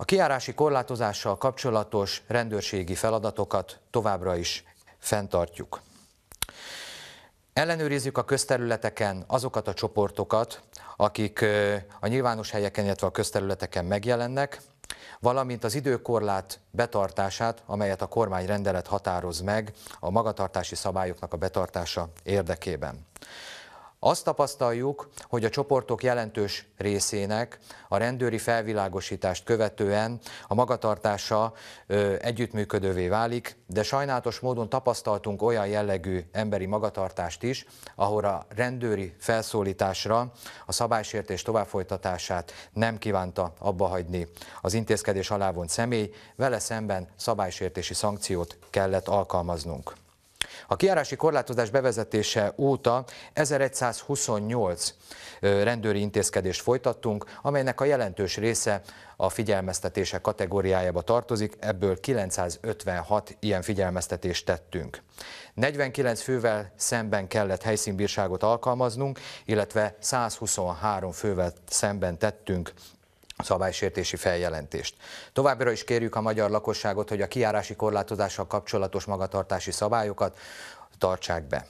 A kiárási korlátozással kapcsolatos rendőrségi feladatokat továbbra is fenntartjuk. Ellenőrizzük a közterületeken azokat a csoportokat, akik a nyilvános helyeken, illetve a közterületeken megjelennek, valamint az időkorlát betartását, amelyet a kormányrendelet határoz meg a magatartási szabályoknak a betartása érdekében. Azt tapasztaljuk, hogy a csoportok jelentős részének a rendőri felvilágosítást követően a magatartása ö, együttműködővé válik, de sajnálatos módon tapasztaltunk olyan jellegű emberi magatartást is, ahol a rendőri felszólításra a szabálysértés továbbfolytatását nem kívánta abbahagyni. Az intézkedés alávont személy vele szemben szabálysértési szankciót kellett alkalmaznunk. A kiárási korlátozás bevezetése óta 1128 rendőri intézkedést folytattunk, amelynek a jelentős része a figyelmeztetése kategóriájába tartozik, ebből 956 ilyen figyelmeztetést tettünk. 49 fővel szemben kellett helyszínbírságot alkalmaznunk, illetve 123 fővel szemben tettünk szabálysértési feljelentést. Továbbra is kérjük a magyar lakosságot, hogy a kiárási korlátozással kapcsolatos magatartási szabályokat tartsák be.